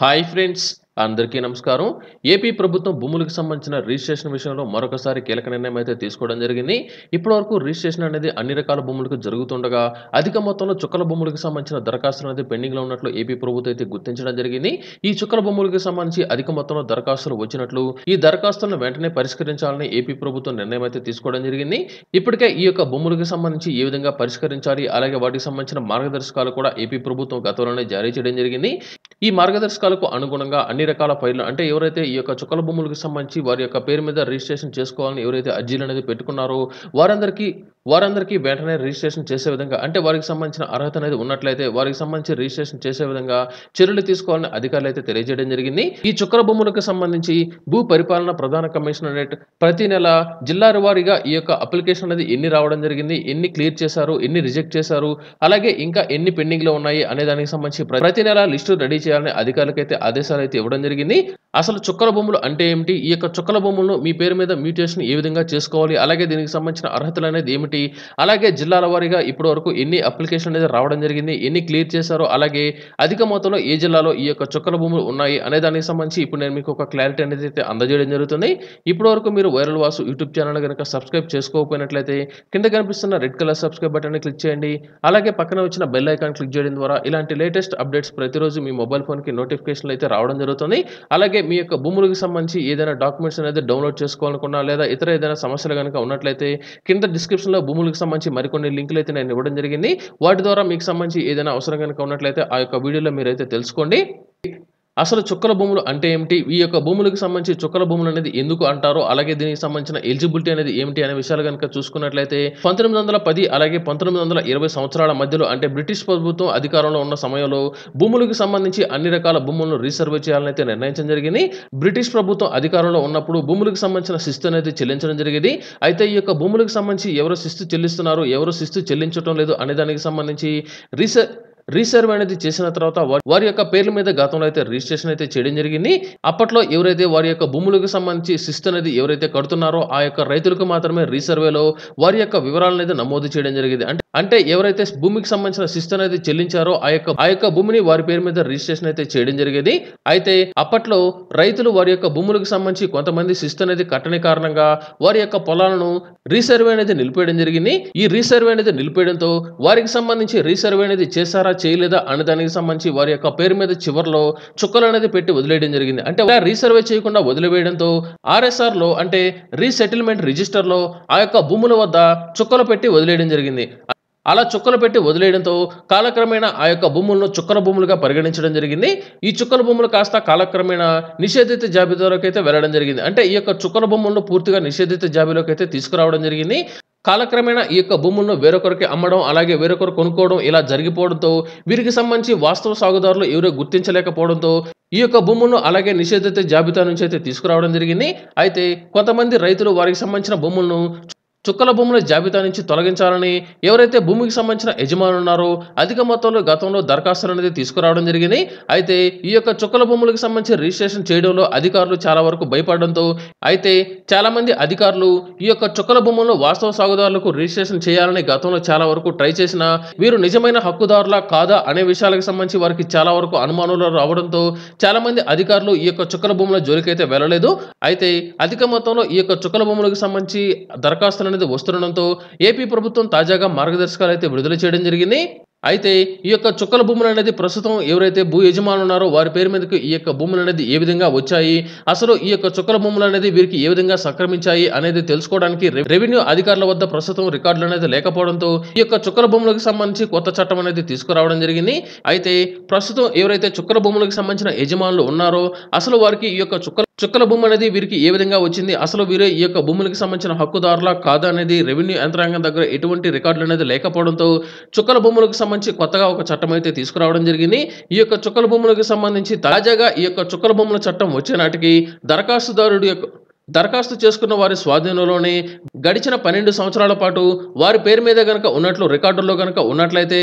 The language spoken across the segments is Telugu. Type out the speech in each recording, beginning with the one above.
Hi friends, అందరికీ నమస్కారం ఏపీ ప్రభుత్వం భూములకు సంబంధించిన రిజిస్ట్రేషన్ విషయంలో మరొకసారి కీలక నిర్ణయం అయితే తీసుకోవడం జరిగింది ఇప్పటి వరకు రిజిస్ట్రేషన్ అనేది అన్ని రకాల భూములకు జరుగుతుండగా అధిక మొత్తంలో చుక్కల భూములకు సంబంధించిన దరఖాస్తులు అనేది పెండింగ్లో ఉన్నట్లు ఏపీ ప్రభుత్వం అయితే గుర్తించడం జరిగింది ఈ చుక్కల భూములకు సంబంధించి అధిక మొత్తంలో దరఖాస్తులు వచ్చినట్లు ఈ దరఖాస్తులను వెంటనే పరిష్కరించాలని ఏపీ ప్రభుత్వం నిర్ణయం అయితే తీసుకోవడం జరిగింది ఇప్పటికే ఈ యొక్క భూములకు సంబంధించి ఏ విధంగా పరిష్కరించాలి అలాగే వాటికి సంబంధించిన మార్గదర్శకాలు కూడా ఏపీ ప్రభుత్వం గతంలోనే జారీ చేయడం జరిగింది ఈ మార్గదర్శకాలకు అనుగుణంగా అన్ని రకాల ఫైళ్ళు అంటే ఎవరైతే ఈ యొక్క చుక్కల భూములకు సంబంధించి వారి యొక్క పేరు మీద రిజిస్ట్రేషన్ చేసుకోవాలని ఎవరైతే అర్జీలు అనేది పెట్టుకున్నారో వారందరికీ వారందరికీ వెంటనే రిజిస్ట్రేషన్ చేసే విధంగా అంటే వారికి సంబంధించిన అర్హత అనేది ఉన్నట్లయితే వారికి సంబంధించి రిజిస్ట్రేషన్ చేసే విధంగా చర్యలు తీసుకోవాలని అధికారులు అయితే తెలియజేయడం జరిగింది ఈ చుక్కర బొమ్మలకు సంబంధించి భూ పరిపాలన ప్రధాన కమిషనరేట్ ప్రతి నెల జిల్లా వారీగా ఈ యొక్క అప్లికేషన్ అనేది ఎన్ని రావడం జరిగింది ఎన్ని క్లియర్ చేశారు ఎన్ని రిజెక్ట్ చేశారు అలాగే ఇంకా ఎన్ని పెండింగ్ లో ఉన్నాయి అనే దానికి సంబంధించి ప్రతి నెల లిస్టు రెడీ చేయాలని అయితే ఆదేశాలు అయితే ఇవ్వడం జరిగింది అసలు చుక్కల భూములు అంటే ఏమిటి ఈ యొక్క చుక్కల భూములను మీ పేరు మీద మ్యూటేషన్ ఏ విధంగా చేసుకోవాలి అలాగే దీనికి సంబంధించిన అర్హతలు అనేది ఏమిటి ఏంటి అలాగే జిల్లాల వారీగా ఇప్పటి వరకు ఎన్ని అప్లికేషన్ అనేది రావడం జరిగింది ఎన్ని క్లియర్ చేశారో అలాగే అధిక మొత్తంలో ఏ జిల్లాలో ఈ యొక్క చుక్కల భూములు ఉన్నాయి అనే దానికి సంబంధించి ఇప్పుడు నేను మీకు ఒక క్లారిటీ అనేది అయితే అందజేయడం జరుగుతుంది ఇప్పటి వరకు మీరు వైరల్ వాసు యూట్యూబ్ ఛానల్ కనుక సబ్స్క్రైబ్ చేసుకోకపోయినట్లయితే కింద కనిపిస్తున్న రెడ్ కలర్ సబ్స్క్రైబ్ బటన్ని క్లిక్ చేయండి అలాగే పక్కన వచ్చిన బెల్ ఐకాన్ క్లిక్ చేయడం ద్వారా ఇలాంటి లేటెస్ట్ అప్డేట్స్ ప్రతిరోజు మీ మొబైల్ ఫోన్కి నోటిఫికేషన్లు అయితే రావడం జరుగుతుంది అలాగే మీ యొక్క భూములకు సంబంధించి ఏదైనా డాక్యుమెంట్స్ అనేది డౌన్లోడ్ చేసుకోవాలనుకున్నా లేదా ఇతర ఏదైనా సమస్యలు కనుక ఉన్నట్లయితే కింద డిస్క్రిప్షన్లో లింకుల్లో భూములకు సంబంధించి మరికొన్ని లింకులు అయితే నేను ఇవ్వడం జరిగింది వాటి ద్వారా మీకు సంబంధించి ఏదైనా అవసరం కనుక ఉన్నట్లయితే ఆ యొక్క వీడియోలో మీరైతే తెలుసుకోండి అసలు చుక్కల భూములు అంటే ఏమిటి ఈ యొక్క భూములకు సంబంధించి చుక్కల భూములు అనేది ఎందుకు అంటారో అలాగే దీనికి సంబంధించిన ఎలిజిబిలిటీ అనేది ఏమిటి అనే విషయాలు కనుక చూసుకున్నట్లయితే పంతొమ్మిది వందల పది అలాగే పంతొమ్మిది వందల ఇరవై సంవత్సరాల మధ్యలో అంటే బ్రిటిష్ ప్రభుత్వం అధికారంలో ఉన్న సమయంలో భూములకు సంబంధించి అన్ని రకాల భూములను రీసర్వే చేయాలని అయితే నిర్ణయించడం జరిగింది బ్రిటిష్ ప్రభుత్వం అధికారంలో ఉన్నప్పుడు భూములకు సంబంధించిన శిస్తు అనేది చెల్లించడం జరిగింది అయితే ఈ యొక్క భూములకు సంబంధించి ఎవరు శిస్తు చెల్లిస్తున్నారు ఎవరు శిస్తు చెల్లించడం లేదు అనే దానికి సంబంధించి రీసెర్ రీసర్వ్ అనేది చేసిన తర్వాత వారి యొక్క పేర్ల మీద గతంలో అయితే రిజిస్ట్రేషన్ అయితే చేయడం జరిగింది అప్పట్లో ఎవరైతే వారి యొక్క భూములకు సంబంధించి శిస్తు అనేది ఎవరైతే కడుతున్నారో ఆ యొక్క రైతులకు మాత్రమే రీసర్వేలో వారి యొక్క వివరాలను అయితే నమోదు చేయడం జరిగింది అంటే అంటే ఎవరైతే భూమికి సంబంధించిన శిస్తు అనేది చెల్లించారో ఆ యొక్క ఆ యొక్క భూమిని వారి పేరు మీద రిజిస్ట్రేషన్ అయితే చేయడం జరిగేది అయితే అప్పట్లో రైతులు వారి యొక్క భూములకు సంబంధించి కొంతమంది శిస్తు అనేది కట్టని కారణంగా వారి యొక్క పొలాలను రీసర్వే అనేది నిలిపేయడం జరిగింది ఈ రీసర్వే అనేది నిలిపేయడంతో వారికి సంబంధించి రీసర్వే అనేది చేశారా చేయలేదా అనే దానికి సంబంధించి వారి యొక్క పేరు మీద చివరిలో చుక్కలు అనేది పెట్టి వదిలేయడం జరిగింది అంటే రీసర్వే చేయకుండా వదిలివేయడంతో ఆర్ఎస్ఆర్ లో అంటే రీసెటిల్మెంట్ రిజిస్టర్ లో ఆ యొక్క భూముల వద్ద చుక్కలు పెట్టి వదిలేయడం జరిగింది అలా చుక్కలు పెట్టి వదిలేయడంతో కాలక్రమేణా ఆ యొక్క భూములను చుక్కల భూములుగా పరిగణించడం జరిగింది ఈ చుక్కల భూములు కాస్త కాలక్రమేణా నిషేధిత జాబితాలోకి అయితే వెళ్ళడం జరిగింది అంటే ఈ యొక్క చుక్కల భూములను పూర్తిగా నిషేధిత జాబితాలోకి అయితే తీసుకురావడం జరిగింది కాలక్రమేణా ఈ యొక్క భూములను వేరొకరికి అమ్మడం అలాగే వేరొకరు కొనుక్కోవడం ఇలా జరిగిపోవడంతో వీరికి సంబంధించి వాస్తవ సాగుదారులు ఎవరో గుర్తించలేకపోవడంతో ఈ యొక్క భూములను అలాగే నిషేధిత జాబితా నుంచి అయితే తీసుకురావడం జరిగింది అయితే కొంతమంది రైతులు వారికి సంబంధించిన భూములను చుక్కల భూముల జాబితా నుంచి తొలగించాలని ఎవరైతే భూమికి సంబంధించిన యజమానులు ఉన్నారో అధిక మొత్తంలో గతంలో దరఖాస్తులు అనేది తీసుకురావడం జరిగింది అయితే ఈ యొక్క చుక్కల భూములకు సంబంధించి రిజిస్ట్రేషన్ చేయడంలో అధికారులు చాలా వరకు భయపడడంతో అయితే చాలా మంది అధికారులు ఈ యొక్క చుక్కల భూములను వాస్తవ సాగుదారులకు రిజిస్ట్రేషన్ చేయాలని గతంలో చాలా వరకు ట్రై చేసిన వీరు నిజమైన హక్కుదారులా కాదా అనే విషయాలకు సంబంధించి వారికి చాలా వరకు అనుమానాలు రావడంతో చాలా మంది అధికారులు ఈ యొక్క చుక్కల భూముల అయితే వెళ్ళలేదు అయితే అధిక మొత్తంలో ఈ యొక్క చుక్కల భూములకు సంబంధించి దరఖాస్తులు అనేది వస్తుండడంతో ఏపీ ప్రభుత్వం తాజాగా మార్గదర్శకాలు అయితే విడుదల చేయడం జరిగింది అయితే ఈ యొక్క చుక్కల భూములు అనేది ప్రస్తుతం ఎవరైతే భూ యజమానులు ఉన్నారో వారి పేరు మీదకు ఈ యొక్క భూములు అనేది ఏ విధంగా వచ్చాయి అసలు ఈ యొక్క చుక్కల భూములు అనేది వీరికి ఏ విధంగా సక్రమించాయి అనేది తెలుసుకోవడానికి రెవెన్యూ అధికారుల వద్ద ప్రస్తుతం రికార్డులు అనేది లేకపోవడంతో ఈ యొక్క చుక్కల భూములకు సంబంధించి కొత్త చట్టం అనేది తీసుకురావడం జరిగింది అయితే ప్రస్తుతం ఎవరైతే చుక్కల భూములకు సంబంధించిన యజమానులు ఉన్నారో అసలు వారికి ఈ యొక్క చుక్కల చుక్కల భూమి అనేది వీరికి ఏ విధంగా వచ్చింది అసలు వీరు ఈ యొక్క భూములకు సంబంధించిన హక్కుదారులా కాదా అనేది రెవెన్యూ యంత్రాంగం దగ్గర ఎటువంటి రికార్డులు అనేది లేకపోవడంతో చుక్కల భూములకు సంబంధించి కొత్తగా ఒక చట్టం అయితే తీసుకురావడం జరిగింది ఈ యొక్క చుక్కల భూములకు సంబంధించి తాజాగా ఈ యొక్క చుక్కల భూముల చట్టం వచ్చేనాటికి దరఖాస్తుదారుడు దరఖాస్తుదారుడి యొక్క దరఖాస్తు చేసుకున్న వారి స్వాధీనంలోనే గడిచిన పన్నెండు సంవత్సరాల పాటు వారి పేరు మీద కనుక ఉన్నట్లు రికార్డుల్లో కనుక ఉన్నట్లయితే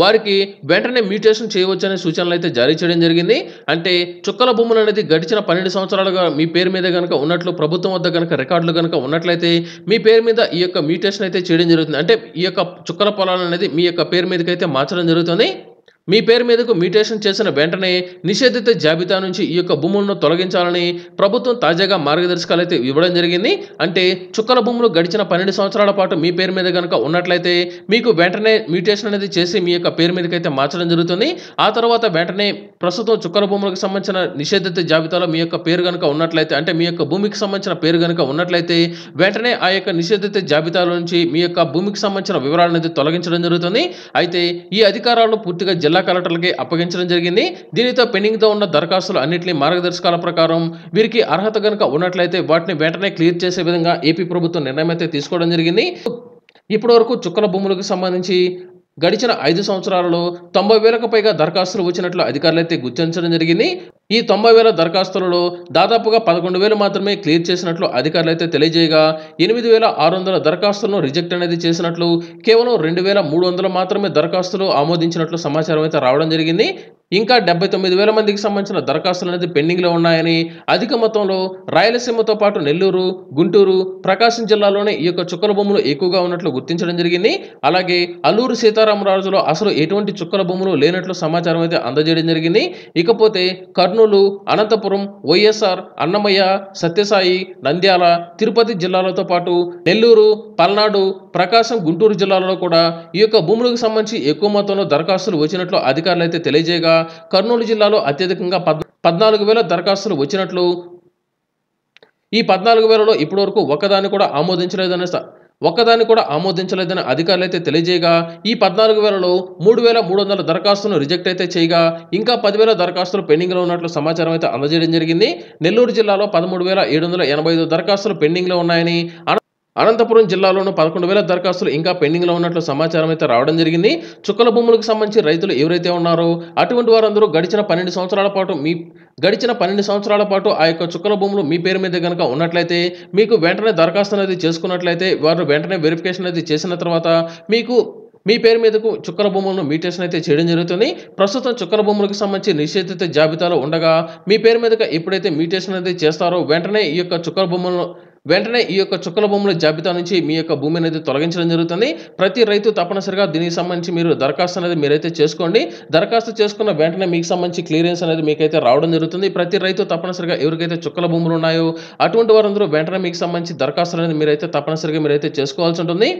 వారికి వెంటనే మ్యూటేషన్ చేయవచ్చనే సూచనలు అయితే జారీ చేయడం జరిగింది అంటే చుక్కల భూములు అనేది గడిచిన పన్నెండు సంవత్సరాలుగా మీ పేరు మీద కనుక ఉన్నట్లు ప్రభుత్వం వద్ద కనుక రికార్డులు కనుక ఉన్నట్లయితే మీ పేరు మీద ఈ యొక్క మ్యూటేషన్ అయితే చేయడం జరుగుతుంది అంటే ఈ యొక్క చుక్కల పొలాలు అనేది మీ యొక్క పేరు మీదకైతే మార్చడం జరుగుతుంది మీ పేరు మీదకు మ్యూటేషన్ చేసిన వెంటనే నిషేధిత జాబితా నుంచి ఈ యొక్క భూములను తొలగించాలని ప్రభుత్వం తాజాగా మార్గదర్శకాలు అయితే ఇవ్వడం జరిగింది అంటే చుక్కల భూములు గడిచిన పన్నెండు సంవత్సరాల పాటు మీ పేరు మీద కనుక ఉన్నట్లయితే మీకు వెంటనే మ్యూటేషన్ అనేది చేసి మీ యొక్క పేరు మీదకైతే మార్చడం జరుగుతుంది ఆ తర్వాత వెంటనే ప్రస్తుతం చుక్కల భూములకు సంబంధించిన నిషేధిత జాబితాలో మీ యొక్క పేరు కనుక ఉన్నట్లయితే అంటే మీ యొక్క భూమికి సంబంధించిన పేరు కనుక ఉన్నట్లయితే వెంటనే ఆ యొక్క నిషేధిత జాబితాలో నుంచి మీ యొక్క భూమికి సంబంధించిన వివరాలను అనేది తొలగించడం జరుగుతుంది అయితే ఈ అధికారాలు పూర్తిగా జిల్లా జిల్లా కలెక్టర్లకి అప్పగించడం జరిగింది దీనితో పెండింగ్తో ఉన్న దరఖాస్తులు అన్నింటినీ మార్గదర్శకాల ప్రకారం వీరికి అర్హత గనుక ఉన్నట్లయితే వాటిని వెంటనే క్లియర్ చేసే విధంగా ఏపీ ప్రభుత్వం నిర్ణయం అయితే తీసుకోవడం జరిగింది ఇప్పటి వరకు చుక్కల భూములకు సంబంధించి గడిచిన ఐదు సంవత్సరాలలో తొంభై వేలకు పైగా దరఖాస్తులు వచ్చినట్లు అధికారులైతే గుర్తించడం జరిగింది ఈ తొంభై వేల దరఖాస్తులలో దాదాపుగా పదకొండు వేలు మాత్రమే క్లియర్ చేసినట్లు అధికారులు అయితే తెలియజేయగా ఎనిమిది వేల ఆరు వందల దరఖాస్తులను రిజెక్ట్ అనేది చేసినట్లు కేవలం రెండు వేల మూడు వందలు మాత్రమే దరఖాస్తులు ఆమోదించినట్లు సమాచారం అయితే రావడం జరిగింది ఇంకా డెబ్బై తొమ్మిది వేల మందికి సంబంధించిన దరఖాస్తులు అనేది పెండింగ్లో ఉన్నాయని అధిక మొత్తంలో రాయలసీమతో పాటు నెల్లూరు గుంటూరు ప్రకాశం జిల్లాలోనే ఈ యొక్క చుక్కల భూములు ఎక్కువగా ఉన్నట్లు గుర్తించడం జరిగింది అలాగే అల్లూరు సీతారామరాజులో అసలు ఎటువంటి చుక్కల భూములు లేనట్లు సమాచారం అయితే అందజేయడం జరిగింది ఇకపోతే కర్నూలు కర్నూలు అనంతపురం వైఎస్ఆర్ అన్నమయ్య సత్యసాయి నంద్యాల తిరుపతి జిల్లాలతో పాటు నెల్లూరు పల్నాడు ప్రకాశం గుంటూరు జిల్లాలలో కూడా ఈ యొక్క భూములకు సంబంధించి ఎక్కువ మొత్తంలో దరఖాస్తులు వచ్చినట్లు అధికారులు అయితే తెలియజేయగా కర్నూలు జిల్లాలో అత్యధికంగా పద్ పద్నాలుగు వేల దరఖాస్తులు వచ్చినట్లు ఈ పద్నాలుగు వేలలో ఇప్పటివరకు ఒక్కదాన్ని కూడా ఆమోదించలేదనే ఒక్కదాన్ని కూడా ఆమోదించలేదని అధికారులు అయితే తెలియజేయగా ఈ పద్నాలుగు వేలలో మూడు వేల మూడు వందల దరఖాస్తులను రిజెక్ట్ అయితే చేయగా ఇంకా పదివేల దరఖాస్తులు పెండింగ్లో ఉన్నట్లు సమాచారం అయితే అందజేయడం జరిగింది నెల్లూరు జిల్లాలో పదమూడు వేల ఏడు వందల ఎనభై ఐదు దరఖాస్తులు పెండింగ్లో ఉన్నాయని అనంతపురం జిల్లాలోనూ పదకొండు వేల దరఖాస్తులు ఇంకా పెండింగ్లో ఉన్నట్లు సమాచారం అయితే రావడం జరిగింది చుక్కల భూములకు సంబంధించి రైతులు ఎవరైతే ఉన్నారో అటువంటి వారందరూ గడిచిన పన్నెండు సంవత్సరాల పాటు మీ గడిచిన పన్నెండు సంవత్సరాల పాటు ఆ యొక్క చుక్కల భూములు మీ పేరు మీద కనుక ఉన్నట్లయితే మీకు వెంటనే దరఖాస్తు అనేది చేసుకున్నట్లయితే వారు వెంటనే వెరిఫికేషన్ అనేది చేసిన తర్వాత మీకు మీ పేరు మీదకు చుక్కల భూములను మీటేషన్ అయితే చేయడం జరుగుతుంది ప్రస్తుతం చుక్కల భూములకు సంబంధించి నిషేధిత జాబితాలో ఉండగా మీ పేరు మీదగా ఎప్పుడైతే మీటేషన్ అనేది చేస్తారో వెంటనే ఈ యొక్క చుక్కల భూములను వెంటనే ఈ యొక్క చుక్కల భూముల జాబితా నుంచి మీ యొక్క భూమి అనేది తొలగించడం జరుగుతుంది ప్రతి రైతు తప్పనిసరిగా దీనికి సంబంధించి మీరు దరఖాస్తు అనేది మీరైతే చేసుకోండి దరఖాస్తు చేసుకున్న వెంటనే మీకు సంబంధించి క్లియరెన్స్ అనేది మీకైతే రావడం జరుగుతుంది ప్రతి రైతు తప్పనిసరిగా ఎవరికైతే చుక్కల భూములు ఉన్నాయో అటువంటి వారందరూ వెంటనే మీకు సంబంధించి దరఖాస్తు అనేది మీరైతే తప్పనిసరిగా మీరైతే చేసుకోవాల్సి ఉంటుంది